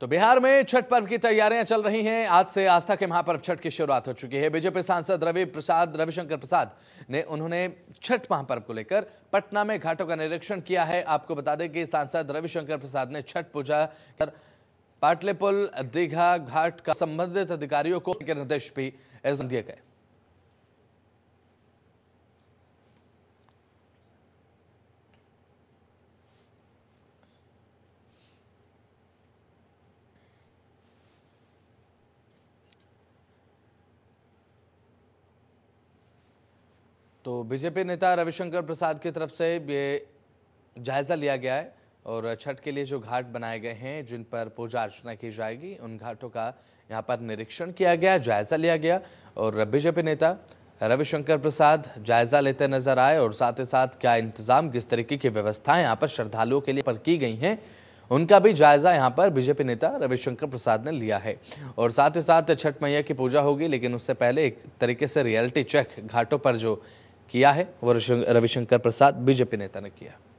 तो बिहार में छठ पर्व की तैयारियां चल रही हैं आज से आस्था के महापर्व छठ की शुरुआत हो चुकी है बीजेपी सांसद रवि प्रसाद रविशंकर प्रसाद ने उन्होंने छठ महापर्व को लेकर पटना में घाटों का निरीक्षण किया है आपको बता दें कि सांसद रविशंकर प्रसाद ने छठ पूजा कर पाटलेपुल दीघा घाट का संबंधित अधिकारियों को निर्देश भी दिए गए तो बीजेपी नेता रविशंकर प्रसाद की तरफ से ये जायजा लिया गया है और छठ के लिए जो घाट बनाए गए हैं जिन पर पूजा अर्चना की जाएगी उन घाटों का यहाँ पर निरीक्षण किया गया जायजा लिया गया और बीजेपी नेता रविशंकर प्रसाद जायजा लेते नजर आए और साथ ही साथ क्या इंतजाम किस तरीके की व्यवस्थाएं यहाँ पर श्रद्धालुओं के लिए पर की गई हैं उनका भी जायजा यहाँ पर बीजेपी नेता रविशंकर प्रसाद ने लिया है और साथ ही साथ छठ मैया की पूजा होगी लेकिन उससे पहले एक तरीके से रियलिटी चेक घाटों पर जो किया है वो रविशंकर प्रसाद बीजेपी नेता ने किया है